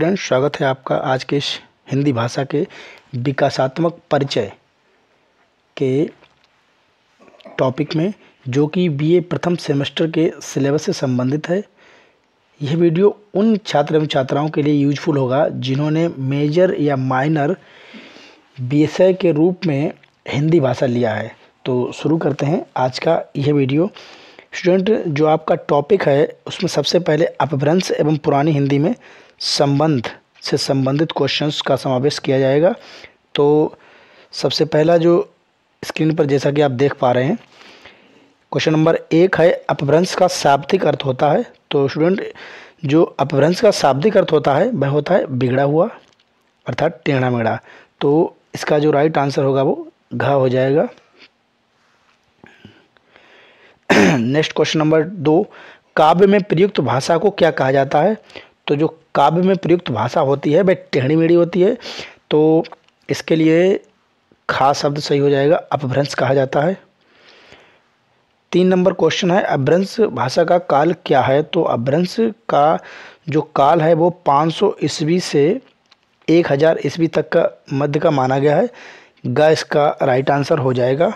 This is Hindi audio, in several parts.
स्टूडेंट स्वागत है आपका आज के हिंदी भाषा के विकासात्मक परिचय के टॉपिक में जो कि बीए प्रथम सेमेस्टर के सिलेबस से संबंधित है यह वीडियो उन छात्र एवं छात्राओं के लिए यूजफुल होगा जिन्होंने मेजर या माइनर विषय के रूप में हिंदी भाषा लिया है तो शुरू करते हैं आज का यह वीडियो स्टूडेंट जो आपका टॉपिक है उसमें सबसे पहले अपभ्रंश एवं पुरानी हिंदी में संबंध से संबंधित क्वेश्चंस का समावेश किया जाएगा तो सबसे पहला जो स्क्रीन पर जैसा कि आप देख पा रहे हैं क्वेश्चन नंबर एक है अपभ्रंश का शाब्दिक अर्थ होता है तो स्टूडेंट जो अपभ्रंश का शाब्दिक अर्थ होता है वह होता है बिगड़ा हुआ अर्थात टेढ़ा मेढ़ा तो इसका जो राइट आंसर होगा वो घा हो जाएगा नेक्स्ट क्वेश्चन नंबर दो काव्य में प्रयुक्त भाषा को क्या कहा जाता है तो जो काव्य में प्रयुक्त भाषा होती है वह टेढ़ी मेढ़ी होती है तो इसके लिए खास शब्द सही हो जाएगा अपभ्रंश कहा जाता है तीन नंबर क्वेश्चन है अभ्रंश भाषा का काल क्या है तो अभ्रंश का जो काल है वो 500 सौ ईस्वी से 1000 हज़ार ईस्वी तक का मध्य का माना गया है ग इसका राइट आंसर हो जाएगा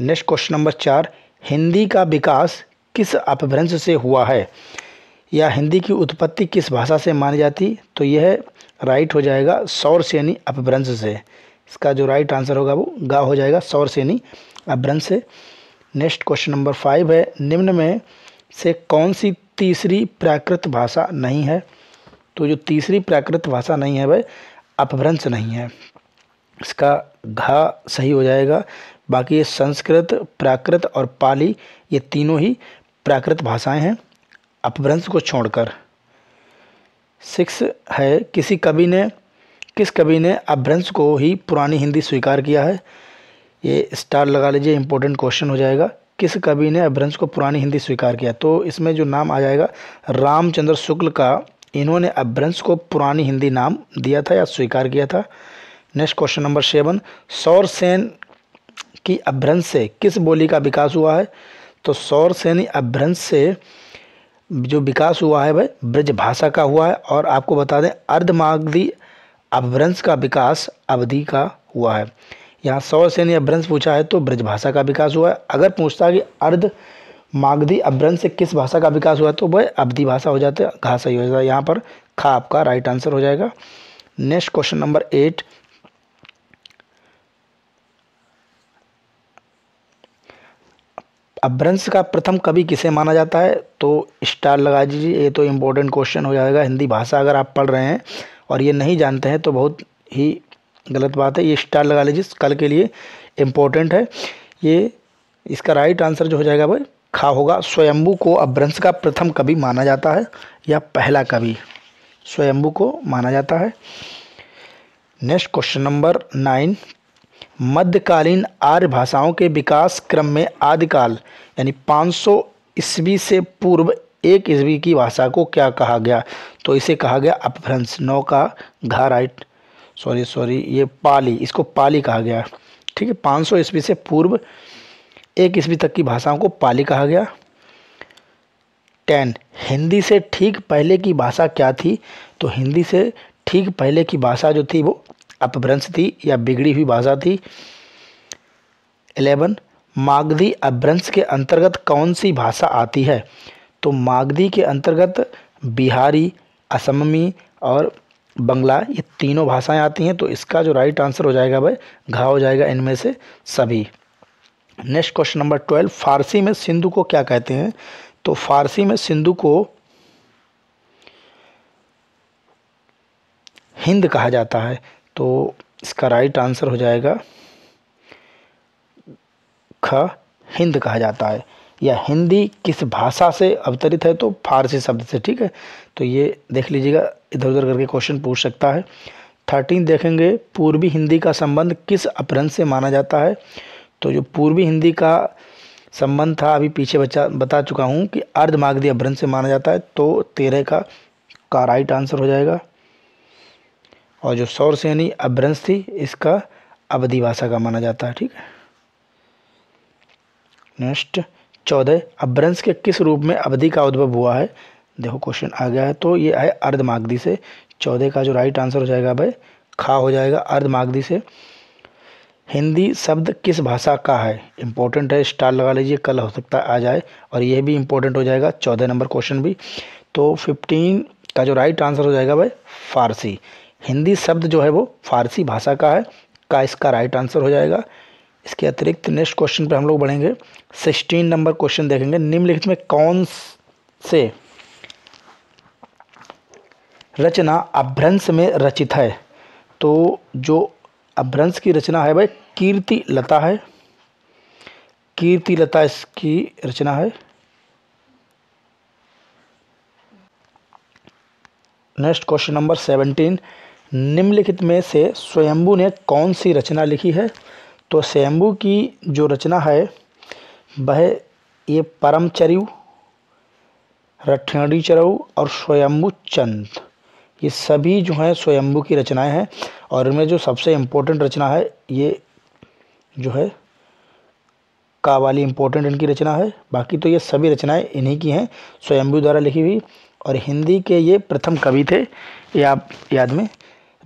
नेक्स्ट क्वेश्चन नंबर चार हिंदी का विकास किस अपभ्रंश से हुआ है या हिंदी की उत्पत्ति किस भाषा से मानी जाती तो यह राइट हो जाएगा सौर सेनी अपभ्रंश से इसका जो राइट आंसर होगा वो गा हो जाएगा सौर सेनी अपभ्रंश से नेक्स्ट क्वेश्चन नंबर फाइव है निम्न में से कौन सी तीसरी प्राकृत भाषा नहीं है तो जो तीसरी प्राकृत भाषा नहीं है वह अपभ्रंश नहीं है इसका घा सही हो जाएगा बाकी ये संस्कृत प्राकृत और पाली ये तीनों ही प्राकृत भाषाएं हैं अपभ्रंश को छोड़कर सिक्स है किसी कवि ने किस कवि ने अपभ्रंश को ही पुरानी हिंदी स्वीकार किया है ये स्टार लगा लीजिए इंपॉर्टेंट क्वेश्चन हो जाएगा किस कवि ने अपभ्रंश को पुरानी हिंदी स्वीकार किया तो इसमें जो नाम आ जाएगा रामचंद्र शुक्ल का इन्होंने अपभ्रंश को पुरानी हिंदी नाम दिया था या स्वीकार किया था नेक्स्ट क्वेश्चन नंबर सेवन सौर सेन की अभ्रंश से किस बोली का विकास हुआ है तो सौर सेनी अभ्रंश से जो विकास हुआ है वह ब्रज भाषा का हुआ है और आपको बता दें अर्धमागधी अपभ्रंश का विकास अवधि का हुआ है यहाँ सौ सैन्य अपभ्रंश पूछा है तो ब्रज भाषा का विकास हुआ है अगर पूछता है कि अर्ध मागधी अपभ्रंश से किस भाषा का विकास हुआ तो वह अवधि भाषा हो जाता है घा सही हो जाता है यहाँ पर खा आपका राइट आंसर हो जाएगा नेक्स्ट क्वेश्चन नंबर एट अब भ्रंश का प्रथम कवि किसे माना जाता है तो स्टार लगा दीजिए ये तो इम्पोर्टेंट क्वेश्चन हो जाएगा हिंदी भाषा अगर आप पढ़ रहे हैं और ये नहीं जानते हैं तो बहुत ही गलत बात है ये स्टार लगा लीजिए कल के लिए इम्पोर्टेंट है ये इसका राइट आंसर जो हो जाएगा वह खा होगा स्वयंभू को अभ्रंश का प्रथम कवि माना जाता है या पहला कवि स्वयंभू को माना जाता है नेक्स्ट क्वेश्चन नंबर नाइन मध्यकालीन आर्य भाषाओं के विकास क्रम में आदिकाल यानी 500 सौ ईस्वी से पूर्व एक ईस्वी की भाषा को क्या कहा गया तो इसे कहा गया अपभ्रंश नौ का घा राइट सॉरी सॉरी ये पाली इसको पाली कहा गया ठीक है 500 सौ ईस्वी से पूर्व एक ईस्वी तक की भाषाओं को पाली कहा गया टेन हिंदी से ठीक पहले की भाषा क्या थी तो हिंदी से ठीक पहले की भाषा जो थी वो अपभ्रंश थी या बिगड़ी हुई भाषा थी इलेवन मागधी अपभ्रंश के अंतर्गत कौन सी भाषा आती है तो मागधी के अंतर्गत बिहारी असमी और बंगला ये तीनों भाषाएं आती हैं तो इसका जो राइट आंसर हो जाएगा भाई घा हो जाएगा इनमें से सभी next question number twelve Farsi में सिंधु को क्या कहते हैं तो फारसी में सिंधु को हिंद कहा जाता है तो इसका राइट आंसर हो जाएगा ख हिंद कहा जाता है या हिंदी किस भाषा से अवतरित है तो फारसी शब्द से ठीक है तो ये देख लीजिएगा इधर उधर करके क्वेश्चन पूछ सकता है थर्टीन देखेंगे पूर्वी हिंदी का संबंध किस अपरंश से माना जाता है तो जो पूर्वी हिंदी का संबंध था अभी पीछे बचा बता चुका हूँ कि अर्धमागधी अपरंश से माना जाता है तो तेरह का का राइट आंसर हो जाएगा और जो सौर यानी अभ्रंश थी इसका अवधि भाषा का माना जाता है ठीक है नेक्स्ट चौदह अभ्रंश के किस रूप में अवधि का उद्भव हुआ है देखो क्वेश्चन आ गया है तो ये है अर्धमागधी से चौदह का जो राइट आंसर हो जाएगा भाई खा हो जाएगा अर्धमागधी से हिंदी शब्द किस भाषा का है इंपॉर्टेंट है स्टार लगा लीजिए कल हो सकता है आ जाए और यह भी इंपॉर्टेंट हो जाएगा चौदह नंबर क्वेश्चन भी तो फिफ्टीन का जो राइट आंसर हो जाएगा भाई फारसी हिंदी शब्द जो है वो फारसी भाषा का है का इसका राइट आंसर हो जाएगा इसके अतिरिक्त नेक्स्ट क्वेश्चन पर हम लोग बढ़ेंगे सिक्सटीन नंबर क्वेश्चन देखेंगे निम्नलिखित में कौन से रचना अभ्रंश में रचित है तो जो अभ्रंश की रचना है भाई कीर्ति लता है कीर्ति लता इसकी रचना है नेक्स्ट क्वेश्चन नंबर सेवनटीन निम्नलिखित में से स्वयंभू ने कौन सी रचना लिखी है तो स्वयंभू की जो रचना है वह ये परमचर्यु चरु चरऊ और स्वयंभू चंद ये सभी जो हैं स्वयंभू की रचनाएं हैं और इनमें जो सबसे इम्पोर्टेंट रचना है ये जो है का वाली इम्पोर्टेंट इनकी रचना है बाकी तो ये सभी रचनाएं इन्हीं की हैं स्वयंभू द्वारा लिखी हुई और हिंदी के ये प्रथम कवि थे ये आप याद में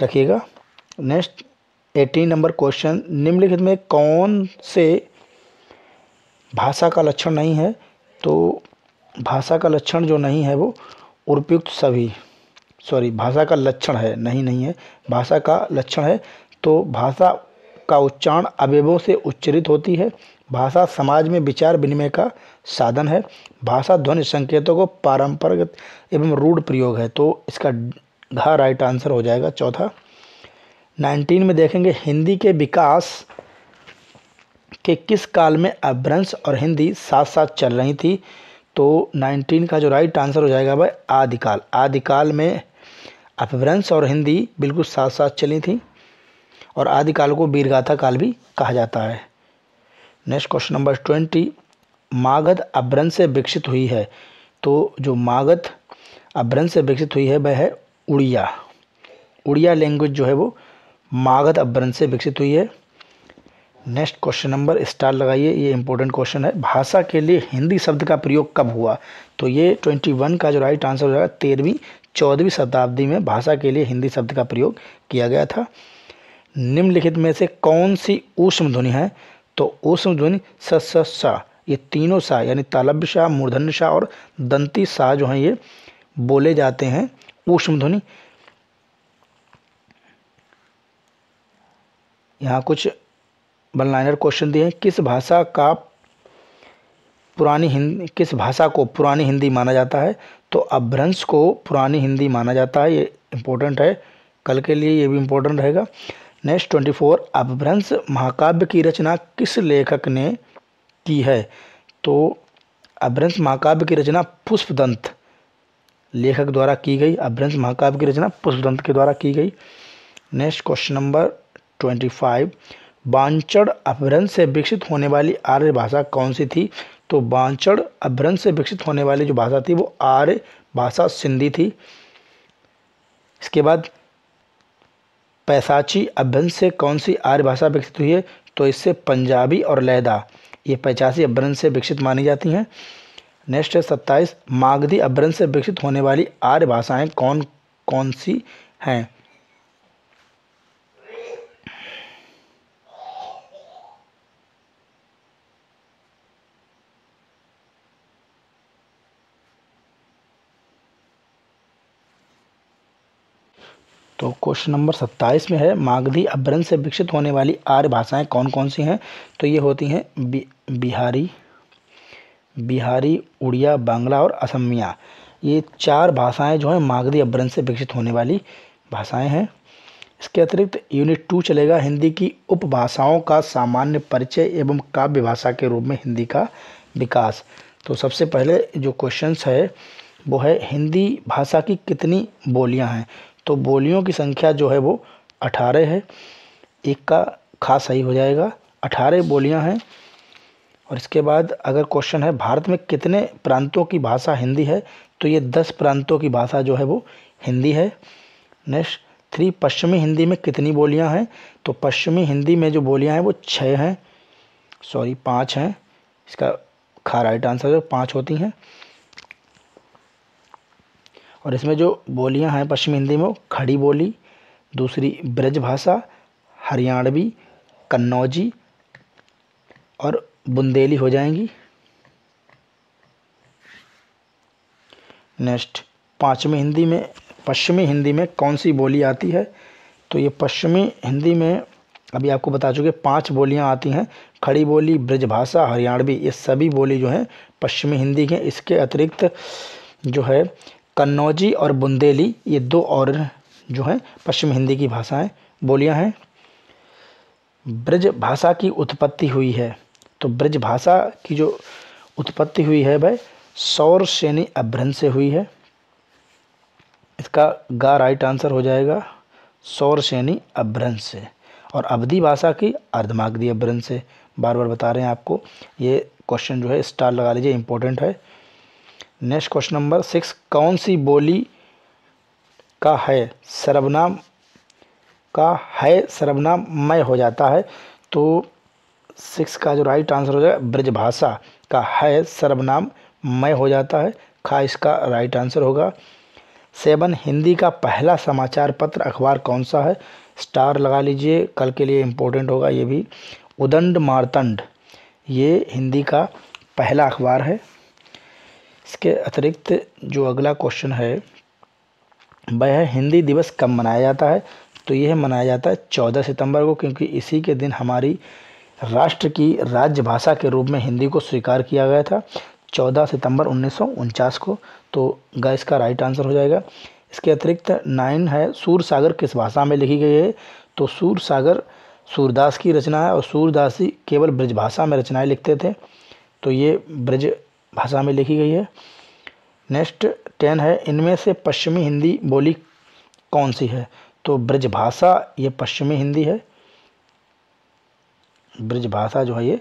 रखिएगा नेक्स्ट एटीन नंबर क्वेश्चन निम्नलिखित में कौन से भाषा का लक्षण नहीं है तो भाषा का लक्षण जो नहीं है वो उपयुक्त सभी सॉरी भाषा का लक्षण है नहीं नहीं है भाषा का लक्षण है तो भाषा का उच्चारण अवयवों से उच्चरित होती है भाषा समाज में विचार विनिमय का साधन है भाषा ध्वनि संकेतों को पारंपरिक एवं रूढ़ प्रयोग है तो इसका धा राइट आंसर हो जाएगा चौथा नाइनटीन में देखेंगे हिंदी के विकास के किस काल में अभ्रंश और हिंदी साथ साथ चल रही थी तो नाइनटीन का जो राइट आंसर हो जाएगा भाई आदिकाल आदिकाल में अपभ्रंश और हिंदी बिल्कुल साथ साथ चली थी और आदिकाल को वीरगाथा काल भी कहा जाता है next question number twenty Magadh अभ्रंश से विकसित हुई है तो जो मागध अभ्रंश से विकसित हुई है वह है उड़िया उड़िया लैंग्वेज जो है वो मागध अभ्रन से विकसित हुई है नेक्स्ट क्वेश्चन नंबर स्टार लगाइए ये इंपॉर्टेंट क्वेश्चन है भाषा के लिए हिंदी शब्द का प्रयोग कब हुआ तो ये ट्वेंटी वन का जो राइट आंसर हो जाएगा तेरहवीं चौदहवीं शताब्दी में भाषा के लिए हिंदी शब्द का प्रयोग किया गया था निम्नलिखित में से कौन सी ऊष्म ध्वनि है तो ऊष्म ध्वनि स स सा ये तीनों शाह यानी तालब्य शाह मूर्धन्य शाह और दंती शाह जो हैं ये बोले जाते हैं ऊष्म ध्वनि यहाँ कुछ वन लाइनर क्वेश्चन दिए किस भाषा का पुरानी हिंदी किस भाषा को पुरानी हिंदी माना जाता है तो अभ्रंश को पुरानी हिंदी माना जाता है ये इम्पोर्टेंट है कल के लिए ये भी इम्पोर्टेंट रहेगा नेक्स्ट ट्वेंटी फोर अभ्रंश महाकाव्य की रचना किस लेखक ने की है तो अभ्रंश महाकाव्य की रचना पुष्पदंत लेखक द्वारा की गई अभ्रंश महाकाव्य की रचना पुष्पदंत के द्वारा की गई next question number twenty five बांचड़ अभ्रंश से विकसित होने वाली आर्य भाषा कौन सी थी तो बांचड़ अभ्रंश से विकसित होने वाली जो भाषा थी वो आर्य भाषा सिंधी थी इसके बाद पैसाची अभ्रंश से कौन सी आर्य भाषा विकसित हुई है तो इससे पंजाबी और लहदा ये पैचासी अभ्रंश से विकसित मानी जाती हैं नेक्स्ट है सत्ताईस मागधी अभ्रंश से विकसित होने वाली आर्य भाषाएं कौन कौन सी हैं तो क्वेश्चन नंबर सत्ताईस में है मागधी अभ्रंश से विकसित होने वाली आर्य भाषाएं कौन कौन सी हैं तो ये होती हैं बिहारी बिहारी बिहारी उड़िया बांग्ला और असमिया ये चार भाषाएँ जो हैं मागधी अभ्रंश से विकसित होने वाली भाषाएँ हैं इसके अतिरिक्त यूनिट टू चलेगा हिंदी की उपभाषाओं का सामान्य परिचय एवं काव्य भाषा के रूप में हिंदी का विकास तो सबसे पहले जो क्वेश्चंस है वो है हिंदी भाषा की कितनी बोलियां हैं तो बोलियों की संख्या जो है वो अठारह है एक का खास सही हो जाएगा अठारह बोलियाँ हैं और इसके बाद अगर क्वेश्चन है भारत में कितने प्रांतों की भाषा हिंदी है तो ये दस प्रांतों की भाषा जो है वो हिंदी है नेक्स्ट थ्री पश्चिमी हिंदी में कितनी बोलियां हैं तो पश्चिमी हिंदी में जो बोलियां हैं वो छः हैं सॉरी पाँच हैं इसका खा राइट आंसर जो पाँच होती हैं और इसमें जो बोलियां हैं पश्चिमी हिंदी में वो खड़ी बोली दूसरी ब्रज भाषा हरियाणवी कन्नौजी और बुंदेली हो जाएंगी नेक्स्ट पांचवी हिंदी में पश्चिमी हिंदी में कौन सी बोली आती है तो ये पश्चिमी हिंदी में अभी आपको बता चुके पांच बोलियां आती हैं खड़ी बोली ब्रजभाषा हरियाणवी ये सभी बोली जो हैं पश्चिमी हिंदी के इसके अतिरिक्त जो है कन्नौजी और बुंदेली ये दो और जो हैं पश्चिमी हिंदी की भाषाएं बोलियां हैं ब्रज भाषा की उत्पत्ति हुई है तो ब्रज भाषा की जो उत्पत्ति हुई है भाई सौर श्रेणी अभ्रंश से हुई है इसका गा राइट आंसर हो जाएगा सौर श्रेणी अभ्रंश से और अवधि भाषा की अर्धमाग्दी अभ्रंश से बार बार बता रहे हैं आपको ये क्वेश्चन जो है स्टार लगा लीजिए इंपॉर्टेंट है नेक्स्ट क्वेश्चन नंबर सिक्स कौन सी बोली का है सर्वनाम का है सर्वनाम मय हो जाता है तो सिक्स का जो राइट आंसर हो जाएगा ब्रजभाषा का है सर्वनाम मय हो जाता है खा इसका राइट आंसर होगा सेवन हिंदी का पहला समाचार पत्र अखबार कौन सा है स्टार लगा लीजिए कल के लिए इम्पोर्टेंट होगा ये भी उदंड मारतंड ये हिंदी का पहला अखबार है इसके अतिरिक्त जो अगला क्वेश्चन है वह है हिंदी दिवस कब मनाया जाता है तो यह मनाया जाता है चौदह सितंबर को क्योंकि इसी के दिन हमारी राष्ट्र की राज्य भाषा के रूप में हिंदी को स्वीकार किया गया था 14 सितंबर उन्नीस को तो गैस का राइट आंसर हो जाएगा इसके अतिरिक्त नाइन है सूर सागर किस भाषा में लिखी गई है तो सूर सागर सूरदास की रचना है और सूरदास ही केवल ब्रज भाषा में रचनाएं लिखते थे तो ये ब्रज भाषा में लिखी गई है नेक्स्ट टेन है इनमें से पश्चिमी हिंदी बोली कौन सी है तो ब्रज भाषा ये पश्चिमी हिंदी है ब्रज भाषा जो है ये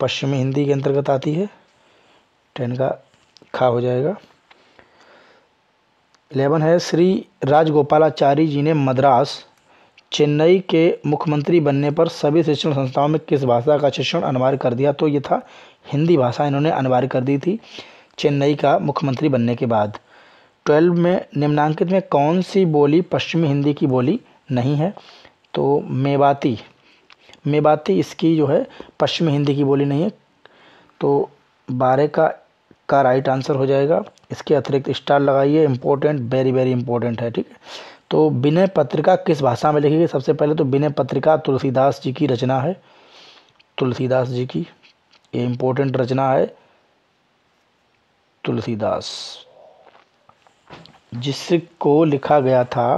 पश्चिमी हिंदी के अंतर्गत आती है टेन का खा हो जाएगा इलेवन है श्री राजगोपालाचारी जी ने मद्रास चेन्नई के मुख्यमंत्री बनने पर सभी शिक्षण संस्थाओं में किस भाषा का शिक्षण अनिवार्य कर दिया तो ये था हिंदी भाषा इन्होंने अनिवार्य कर दी थी चेन्नई का मुख्यमंत्री बनने के बाद ट्वेल्व में निम्नांकित में कौन सी बोली पश्चिमी हिंदी की बोली नहीं है तो मेवाती मेवाती इसकी जो है पश्चिमी हिंदी की बोली नहीं है तो बारह का का राइट आंसर हो जाएगा इसके अतिरिक्त स्टार लगाइए इम्पोर्टेंट वेरी वेरी इंपॉर्टेंट है ठीक है तो विनय पत्रिका किस भाषा में लिखी गई सबसे पहले तो विनय पत्रिका तुलसीदास जी की रचना है तुलसीदास जी की ये इम्पोर्टेंट रचना है तुलसीदास जिसको लिखा गया था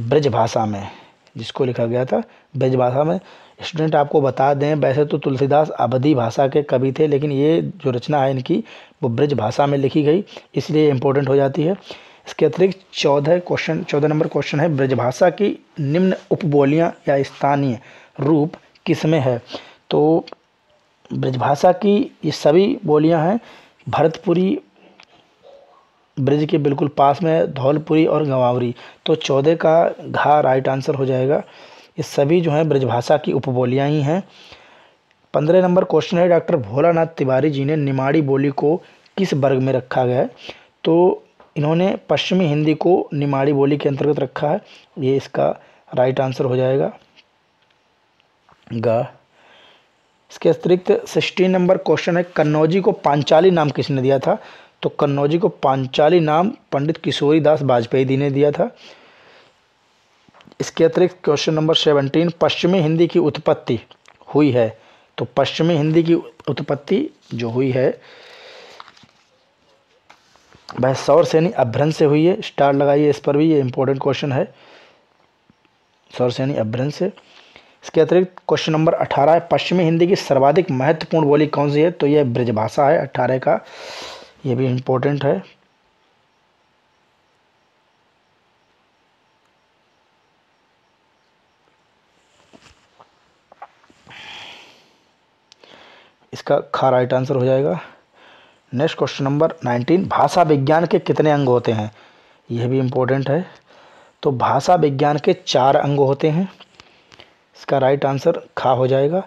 ब्रज भाषा में जिसको लिखा गया था ब्रज भाषा में स्टूडेंट आपको बता दें वैसे तो तुलसीदास अवधि भाषा के कवि थे लेकिन ये जो रचना है इनकी वो ब्रज भाषा में लिखी गई इसलिए इम्पोर्टेंट हो जाती है इसके अतिरिक्त चौदह क्वेश्चन चौदह नंबर क्वेश्चन है ब्रजभाषा की निम्न उपबोलियाँ या स्थानीय रूप किस में है तो ब्रजभाषा की ये सभी बोलियाँ हैं भरतपुरी ब्रिज के बिल्कुल पास में धौलपुरी और गंवावरी तो चौदह का घा राइट आंसर हो जाएगा ये सभी जो हैं ब्रजभाषा की उपबोलियाँ ही हैं पंद्रह नंबर क्वेश्चन है डॉक्टर भोलानाथ तिवारी जी ने निमाड़ी बोली को किस वर्ग में रखा गया है तो इन्होंने पश्चिमी हिंदी को निमाड़ी बोली के अंतर्गत रखा है ये इसका राइट आंसर हो जाएगा ग इसके अतिरिक्त सिक्सटीन नंबर क्वेश्चन है कन्नौजी को पांचाली नाम किसने दिया था तो कन्नौजी को पांचाली नाम पंडित किशोरी दास वाजपेयी जी ने दिया था इसके अतिरिक्त क्वेश्चन नंबर सेवनटीन पश्चिमी हिंदी की उत्पत्ति हुई है तो पश्चिमी हिंदी की उत्पत्ति जो हुई है वह सौर सैनी अभ्रंश से हुई है स्टार लगाइए इस पर भी ये इंपॉर्टेंट क्वेश्चन है सौर सैनी अभ्रंश से इसके अतिरिक्त क्वेश्चन नंबर अठारह है पश्चिमी हिंदी की सर्वाधिक महत्वपूर्ण बोली कौन सी है तो यह ब्रजभाषा है अट्ठारह का ये भी इम्पोर्टेंट है इसका खा राइट आंसर हो जाएगा नेक्स्ट क्वेश्चन नंबर नाइनटीन भाषा विज्ञान के कितने अंग होते हैं यह भी इम्पोर्टेंट है तो भाषा विज्ञान के चार अंग होते हैं इसका राइट आंसर खा हो जाएगा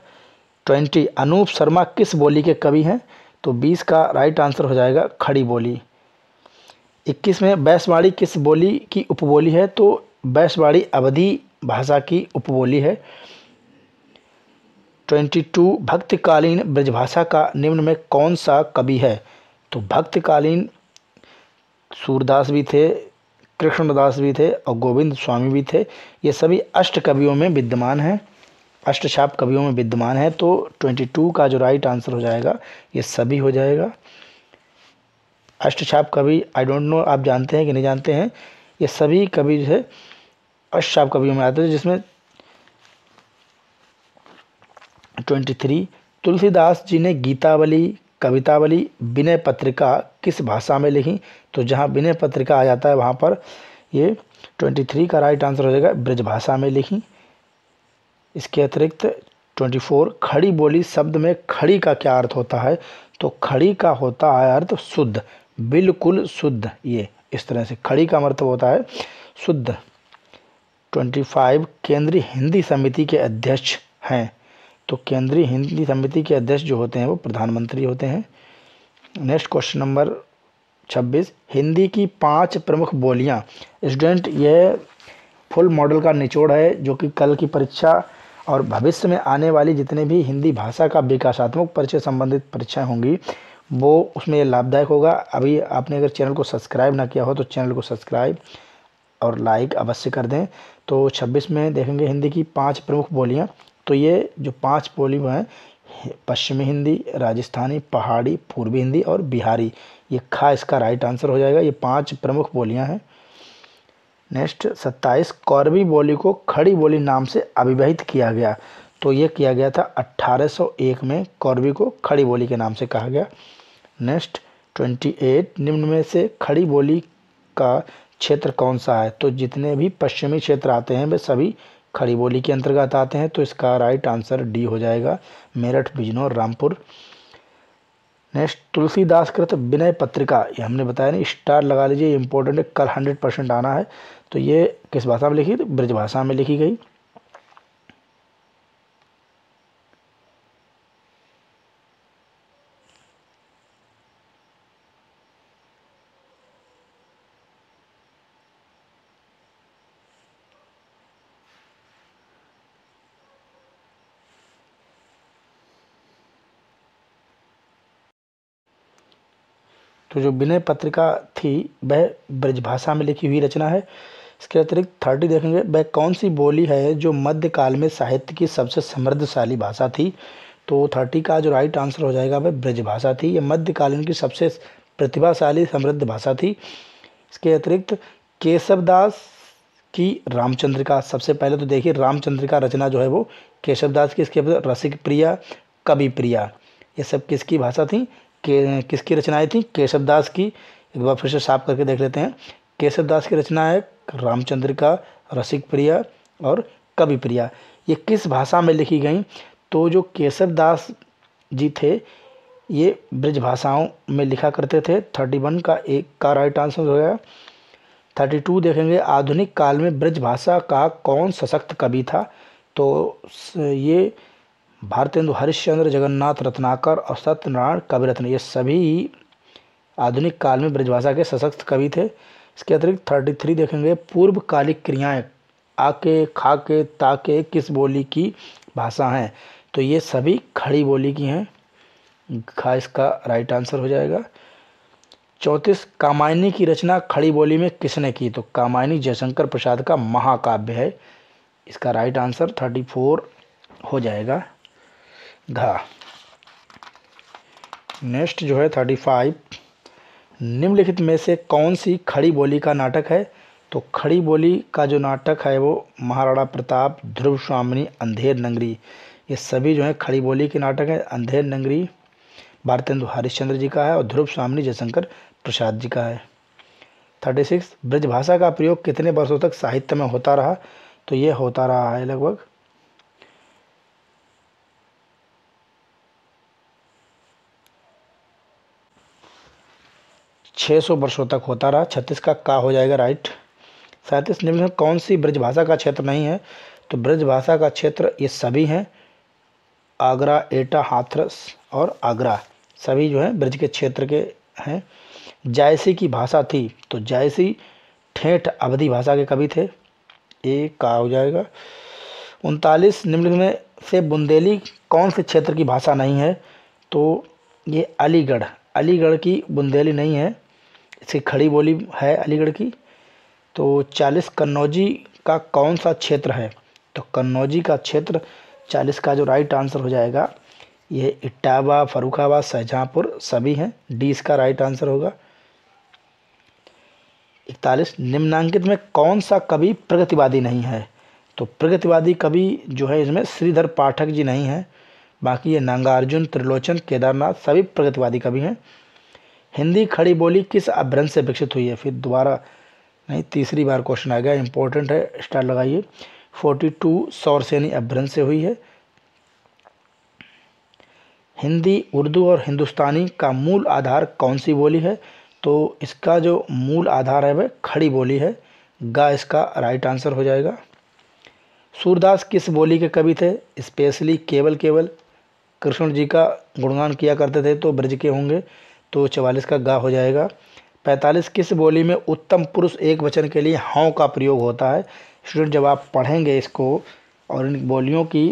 ट्वेंटी अनूप शर्मा किस बोली के कवि हैं तो बीस का राइट आंसर हो जाएगा खड़ी बोली इक्कीस में बैसवाड़ी किस बोली की उपबोली है तो बैसवाड़ी अवधि भाषा की उपबोली है ट्वेंटी टू भक्तकालीन ब्रजभाषा का निम्न में कौन सा कवि है तो भक्तकालीन सूरदास भी थे कृष्णदास भी थे और गोविंद स्वामी भी थे ये सभी अष्ट कवियों में विद्यमान हैं अष्टछाप कवियों में विद्यमान है तो ट्वेंटी टू का जो राइट आंसर हो जाएगा ये सभी हो जाएगा अष्टछाप कवि आई डोंट नो आप जानते हैं कि नहीं जानते हैं ये सभी कवि जो है अष्टछाप कवियों में आते थे जिसमें ट्वेंटी थ्री तुलसीदास जी ने गीतावली कवितावली विनय पत्रिका किस भाषा में लिखी तो जहाँ विनय पत्रिका आ जाता है वहाँ पर ये ट्वेंटी थ्री का राइट आंसर हो जाएगा ब्रज भाषा में लिखी इसके अतिरिक्त ट्वेंटी फोर खड़ी बोली शब्द में खड़ी का क्या अर्थ होता है तो खड़ी का होता है अर्थ शुद्ध बिल्कुल शुद्ध ये इस तरह से खड़ी का अर्थ मतलब होता है शुद्ध ट्वेंटी फाइव केंद्रीय हिंदी समिति के अध्यक्ष हैं तो केंद्रीय हिंदी समिति के अध्यक्ष जो होते हैं वो प्रधानमंत्री होते हैं नेक्स्ट क्वेश्चन नंबर छब्बीस हिंदी की पांच प्रमुख बोलियां स्टूडेंट यह फुल मॉडल का निचोड़ है जो कि कल की परीक्षा और भविष्य में आने वाली जितने भी हिंदी भाषा का विकासात्मक परिचय संबंधित परीक्षाएँ होंगी वो उसमें यह लाभदायक होगा अभी आपने अगर चैनल को सब्सक्राइब ना किया हो तो चैनल को सब्सक्राइब और लाइक अवश्य कर दें तो 26 में देखेंगे हिंदी की पांच प्रमुख बोलियां तो ये जो पांच बोली हैं पश्चिमी हिंदी राजस्थानी पहाड़ी पूर्वी हिंदी और बिहारी ये खा इसका राइट आंसर हो जाएगा ये पांच प्रमुख बोलियां हैं नेक्स्ट सत्ताईस कौरवी बोली को खड़ी बोली नाम से अभिवाहित किया गया तो ये किया गया था 1801 में कौरवी को खड़ी बोली के नाम से कहा गया नेक्स्ट 28 निम्न में से खड़ी बोली का क्षेत्र कौन सा है तो जितने भी पश्चिमी क्षेत्र आते हैं वे सभी खड़ी बोली के अंतर्गत आते हैं तो इसका राइट आंसर डी हो जाएगा मेरठ बिजनौर रामपुर नेक्स्ट तुलसीदास कृत विनय पत्रिका ये हमने बताया नहीं स्टार लगा लीजिए इंपॉर्टेंट है कल हंड्रेड परसेंट आना है तो ये किस भाषा में लिखी ब्रज भाषा में लिखी गई तो जो विनय पत्रिका थी वह ब्रजभाषा में लिखी हुई रचना है इसके अतिरिक्त थर्टी देखेंगे वह कौन सी बोली है जो मध्यकाल में साहित्य की सबसे समृद्धशाली भाषा थी तो थर्टी का जो राइट आंसर हो जाएगा वह ब्रजभाषा थी यह मध्यकालीन की सबसे प्रतिभाशाली समृद्ध भाषा थी इसके अतिरिक्त केशवदास की रामचंद्रिका सबसे पहले तो देखिए रामचंद्रिका रचना जो है वो केशवदास की इसके रसिक प्रिया कवि प्रिया ये सब किसकी भाषा थी के किसकी रचनाएँ थी दास की एक बार फिर से साफ करके देख लेते हैं केशव दास की रचना है रामचंद्र का रसिक प्रिया और कवि प्रिया ये किस भाषा में लिखी गई तो जो केशव दास जी थे ये ब्रज भाषाओं में लिखा करते थे थर्टी वन का एक का राइट आंसर हो गया थर्टी टू देखेंगे आधुनिक काल में ब्रज भाषा का कौन सशक्त कवि था तो ये भारतेंदु हरिश्चंद्र जगन्नाथ रत्नाकर और सत्यनारायण कविरत्न ये सभी आधुनिक काल में ब्रजभाषा के सशक्त कवि थे इसके अतिरिक्त थर्टी थ्री देखेंगे पूर्वकालिक क्रियाएँ आके खाके ताके किस बोली की भाषा हैं तो ये सभी खड़ी बोली की हैं खा इसका राइट आंसर हो जाएगा चौंतीस कामायनी की रचना खड़ी बोली में किसने की तो कामायनी जयशंकर प्रसाद का महाकाव्य है इसका राइट आंसर थर्टी फोर हो जाएगा धा नेक्स्ट जो है थर्टी फाइव निम्नलिखित में से कौन सी खड़ी बोली का नाटक है तो खड़ी बोली का जो नाटक है वो महाराणा प्रताप ध्रुव स्वामिनी अंधेर नंगरी ये सभी जो है खड़ी बोली के नाटक हैं अंधेर नंगरी भारतेंदु हरिश्चंद्र जी का है और ध्रुव स्वामिनी जयशंकर प्रसाद जी का है थर्टी सिक्स ब्रजभाषा का प्रयोग कितने वर्षों तक साहित्य में होता रहा तो ये होता रहा है लगभग 600 वर्षों तक होता रहा छत्तीस का का हो जाएगा राइट सैंतीस निम्न में कौन सी ब्रजभाषा का क्षेत्र नहीं है तो ब्रजभाषा का क्षेत्र ये सभी हैं आगरा एटा हाथरस और आगरा सभी जो हैं ब्रज के क्षेत्र के हैं जायसी की भाषा थी तो जायसी ठेठ अवधि भाषा के कवि थे ये का हो जाएगा उनतालीस निम्न में से बुंदेली कौन से क्षेत्र की भाषा नहीं है तो ये अलीगढ़ अलीगढ़ की बुंदेली नहीं है इसकी खड़ी बोली है अलीगढ़ की तो चालीस कन्नौजी का कौन सा क्षेत्र है तो कन्नौजी का क्षेत्र चालीस का जो राइट आंसर हो जाएगा ये इटावा फरुखाबाद शाहजहाँपुर सभी हैं डी इसका राइट आंसर होगा इकतालीस निम्नांकित में कौन सा कवि प्रगतिवादी नहीं है तो प्रगतिवादी कवि जो है इसमें श्रीधर पाठक जी नहीं हैं बाकी ये नागार्जुन त्रिलोचन केदारनाथ सभी प्रगतिवादी कवि हैं हिंदी खड़ी बोली किस अभ्रंश से विकसित हुई है फिर दोबारा नहीं तीसरी बार क्वेश्चन आ गया इंपॉर्टेंट है स्टार लगाइए फोर्टी टू सौर सैनी अभ्रंश से हुई है हिंदी उर्दू और हिंदुस्तानी का मूल आधार कौन सी बोली है तो इसका जो मूल आधार है वह खड़ी बोली है गा इसका राइट आंसर हो जाएगा सूरदास किस बोली के कवि थे स्पेशली केवल केवल कृष्ण जी का गुणगान किया करते थे तो ब्रज के होंगे तो चवालीस का गा हो जाएगा पैंतालीस किस बोली में उत्तम पुरुष एक वचन के लिए हों का प्रयोग होता है स्टूडेंट जब आप पढ़ेंगे इसको और इन बोलियों की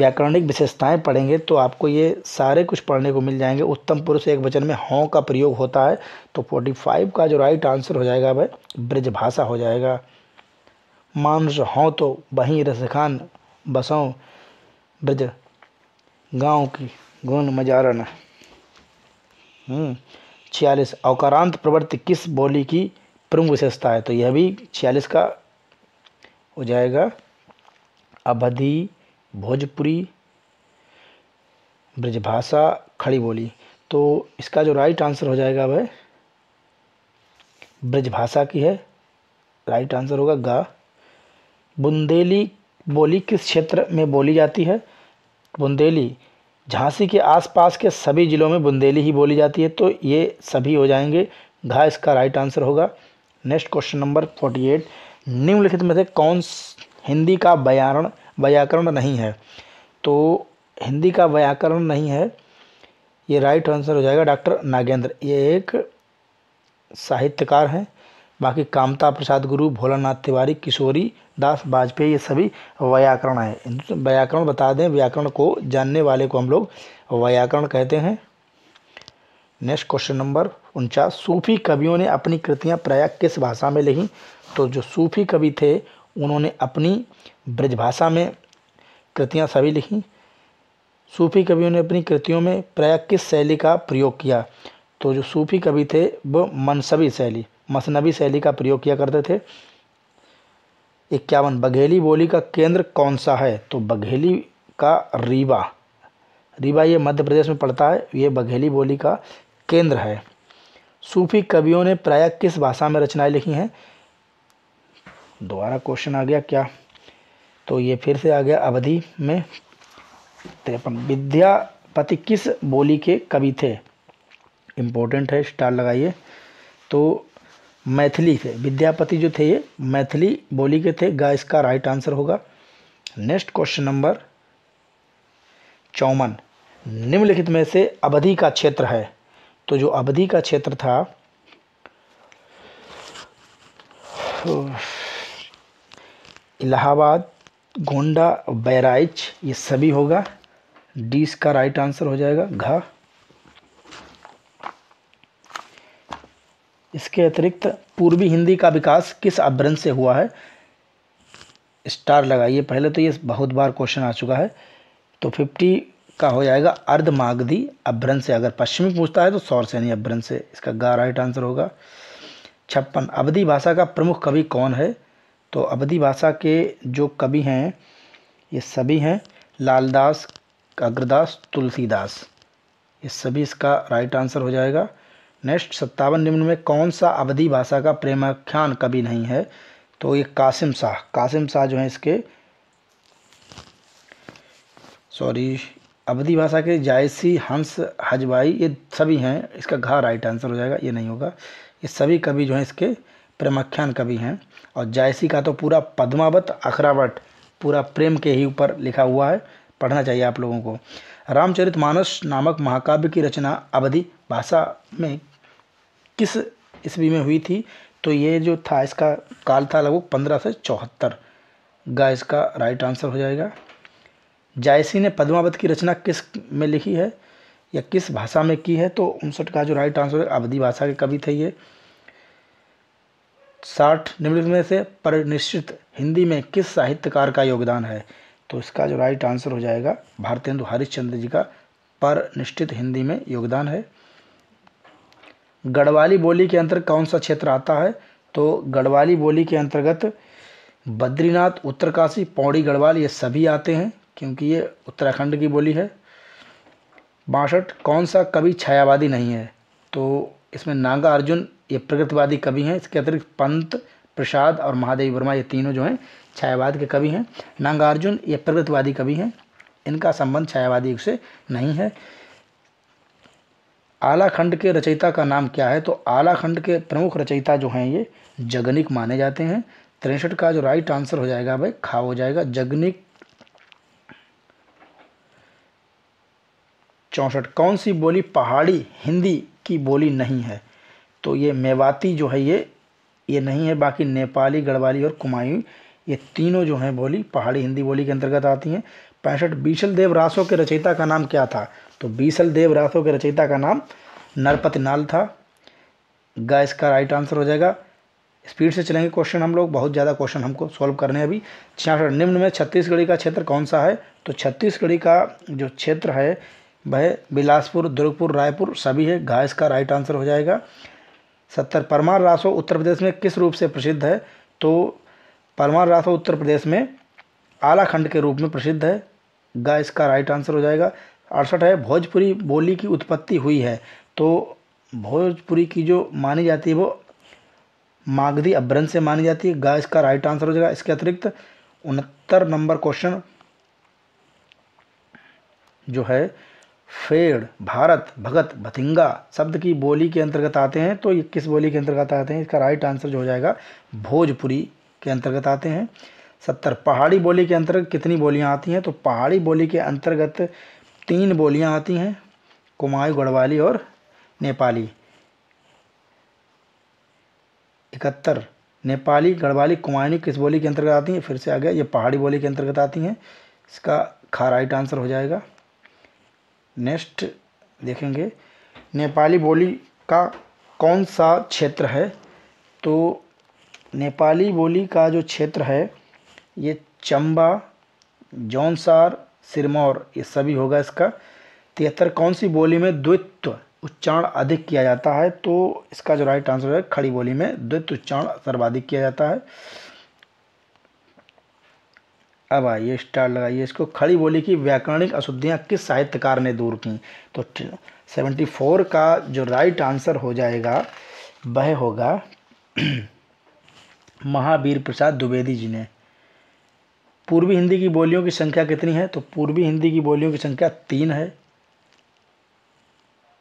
व्याकरणिक विशेषताएं पढ़ेंगे तो आपको ये सारे कुछ पढ़ने को मिल जाएंगे उत्तम पुरुष एक वचन में हों का प्रयोग होता है तो फोर्टी फाइव का जो राइट आंसर हो जाएगा वह ब्रजभाषा हो जाएगा मानस हों तो वहीं रसखान बसों ब्रज गाँव की गुण मजारन हम्म, छियालीस अवकारांत प्रवृत्ति किस बोली की प्रमुख विशेषता है तो यह भी छियालीस का हो जाएगा अवधि भोजपुरी ब्रजभाषा खड़ी बोली तो इसका जो राइट आंसर हो जाएगा वह ब्रजभाषा की है राइट आंसर होगा गा बुंदेली बोली किस क्षेत्र में बोली जाती है बुंदेली झांसी के आसपास के सभी ज़िलों में बुंदेली ही बोली जाती है तो ये सभी हो जाएंगे घा इसका राइट आंसर होगा next question number forty eight निम्नलिखित में से कौन हिंदी का व्याकरण व्याकरण नहीं है तो हिंदी का व्याकरण नहीं है ये राइट आंसर हो जाएगा डॉक्टर नागेंद्र ये एक साहित्यकार हैं बाकी कामता प्रसाद गुरु भोलानाथ तिवारी किशोरी दास वाजपेयी ये सभी व्याकरण है व्याकरण बता दें व्याकरण को जानने वाले को हम लोग व्याकरण कहते हैं नेक्स्ट क्वेश्चन नंबर उनचास सूफी कवियों ने अपनी कृतियां प्राय किस भाषा में लिखी तो जो सूफी कवि थे उन्होंने अपनी ब्रजभाषा में कृतियाँ सभी लिखी सूफी कवियों ने अपनी कृतियों में प्राय किस शैली का प्रयोग किया तो जो सूफी कवि थे वो मनसबी शैली मसनबी शैली का प्रयोग किया करते थे इक्यावन बघेली बोली का केंद्र कौन सा है तो बघेली का रीवा रीवा ये मध्य प्रदेश में पड़ता है ये बघेली बोली का केंद्र है सूफी कवियों ने प्रायः किस भाषा में रचनाएं लिखी हैं दोबारा क्वेश्चन आ गया क्या तो ये फिर से आ गया अवधि में तिरपन विद्यापति किस बोली के कवि थे इम्पोर्टेंट है स्टार लगाइए तो मैथिली थे विद्यापति जो थे ये मैथिली बोली के थे गा इसका राइट आंसर होगा नेक्स्ट क्वेश्चन नंबर चौवन निम्नलिखित में से अवधि का क्षेत्र है तो जो अवधि का क्षेत्र था इलाहाबाद गोंडा बैराइच ये सभी होगा डी इसका राइट आंसर हो जाएगा घा इसके अतिरिक्त पूर्वी हिंदी का विकास किस अभ्रंश से हुआ है स्टार लगाइए पहले तो ये बहुत बार क्वेश्चन आ चुका है तो फिफ्टी का हो जाएगा अर्धमागधी अभ्रंश से अगर पश्चिमी पूछता है तो सौर सैनी अभ्रंश से इसका गा राइट आंसर होगा छप्पन अवधि भाषा का प्रमुख कवि कौन है तो अवधि भाषा के जो कवि हैं ये सभी हैं लालदास अग्रदास तुलसीदास ये सभी इसका राइट आंसर हो जाएगा नेक्स्ट सत्तावन निम्न में कौन सा अवधि भाषा का प्रेमाख्यान कवि नहीं है तो ये कासिम शाह कासिम शाह जो है इसके सॉरी अवधि भाषा के जायसी हंस हजवाई ये सभी हैं इसका घा राइट आंसर हो जाएगा ये नहीं होगा ये सभी कवि जो हैं इसके प्रेमाख्यान कवि हैं और जायसी का तो पूरा पद्मावत अखरावट पूरा प्रेम के ही ऊपर लिखा हुआ है पढ़ना चाहिए आप लोगों को रामचरितमानस नामक महाकाव्य की रचना अवधि भाषा में किस ईस्वी में हुई थी तो ये जो था इसका काल था लगभग पंद्रह से चौहत्तर गा इसका राइट आंसर हो जाएगा जायसी ने पद्मावत की रचना किस में लिखी है या किस भाषा में की है तो उनसठ का जो राइट आंसर है अवधि भाषा के कवि थे ये साठ निम्नलिखित में से परिनिश्चित हिंदी में किस साहित्यकार का योगदान है तो इसका जो राइट आंसर हो जाएगा भारतेंदु हरिश्चंद्र जी का पर निश्चित हिंदी में योगदान है गढ़वाली बोली के अंतर्गत कौन सा क्षेत्र आता है तो गढ़वाली बोली के अंतर्गत बद्रीनाथ उत्तरकाशी पौड़ी गढ़वाल ये सभी आते हैं क्योंकि ये उत्तराखंड की बोली है बासठ कौन सा कवि छायावादी नहीं है तो इसमें नागा अर्जुन ये प्रकृतिवादी कवि हैं इसके अतिरिक्त पंत प्रसाद और महादेव वर्मा ये तीनों जो हैं छायावाद के कवि हैं नागार्जुन ये प्रगतिवादी कवि हैं इनका संबंध छायावादी से नहीं है आला खंड के रचयिता का नाम क्या है तो आला खंड के प्रमुख रचयिता जो हैं ये जगनिक माने जाते हैं तिरसठ का जो राइट आंसर हो जाएगा भाई खा हो जाएगा जगनिक चौंसठ कौन सी बोली पहाड़ी हिंदी की बोली नहीं है तो ये मेवाती जो है ये ये नहीं है बाकी नेपाली गढ़वाली और कुमायूं ये तीनों जो हैं बोली पहाड़ी हिंदी बोली के अंतर्गत आती हैं पैंसठ बीशल देव रासों के रचयिता का नाम क्या था तो बीसल देव रासो के रचयिता का नाम नरपति नाल था गा इसका राइट आंसर हो जाएगा स्पीड से चलेंगे क्वेश्चन हम लोग बहुत ज़्यादा क्वेश्चन हमको सॉल्व करने हैं अभी छियासठ निम्न में छत्तीसगढ़ी का क्षेत्र कौन सा है तो छत्तीसगढ़ी का जो क्षेत्र है वह बिलासपुर दुर्गपुर रायपुर सभी है घास इसका राइट आंसर हो जाएगा सत्तर परमार रासो उत्तर प्रदेश में किस रूप से प्रसिद्ध है तो परमार रासो उत्तर प्रदेश में आलाखंड के रूप में प्रसिद्ध है गा इसका राइट आंसर हो जाएगा अड़सठ है भोजपुरी बोली की उत्पत्ति हुई है तो भोजपुरी की जो मानी जाती है वो मागधी अभ्रंश से मानी जाती है गा इसका राइट आंसर हो जाएगा इसके अतिरिक्त उनहत्तर नंबर क्वेश्चन जो है फेड़ भारत भगत भतिंगा शब्द की बोली के अंतर्गत आते हैं तो ये किस बोली के अंतर्गत आते हैं इसका राइट आंसर जो हो जाएगा भोजपुरी के अंतर्गत आते हैं सत्तर पहाड़ी बोली के अंतर्गत कितनी बोलियां आती हैं तो पहाड़ी बोली के अंतर्गत तीन बोलियां आती हैं कुमायूं गढ़वाली और नेपाली इकहत्तर नेपाली गढ़वाली कुमायूनी किस बोली के अंतर्गत आती हैं फिर से आ गया ये पहाड़ी बोली के अंतर्गत आती हैं इसका खा राइट आंसर हो जाएगा नेक्स्ट देखेंगे नेपाली बोली का कौन सा क्षेत्र है तो नेपाली बोली का जो क्षेत्र है ये चंबा जौनसार सिरमौर ये सभी होगा इसका तिहत्तर तो कौन सी बोली में द्वित्व उच्चारण अधिक किया जाता है तो इसका जो राइट आंसर है खड़ी बोली में द्वित्व उच्चारण सर्वाधिक किया जाता है अब आइए स्टार लगाइए इसको खड़ी बोली की व्याकरणिक अशुद्धियाँ किस साहित्यकार ने दूर की तो सेवेंटी फोर का जो राइट आंसर हो जाएगा वह होगा महावीर प्रसाद द्विवेदी जी ने पूर्वी हिंदी की बोलियों की संख्या कितनी है तो पूर्वी हिंदी की बोलियों की संख्या तीन है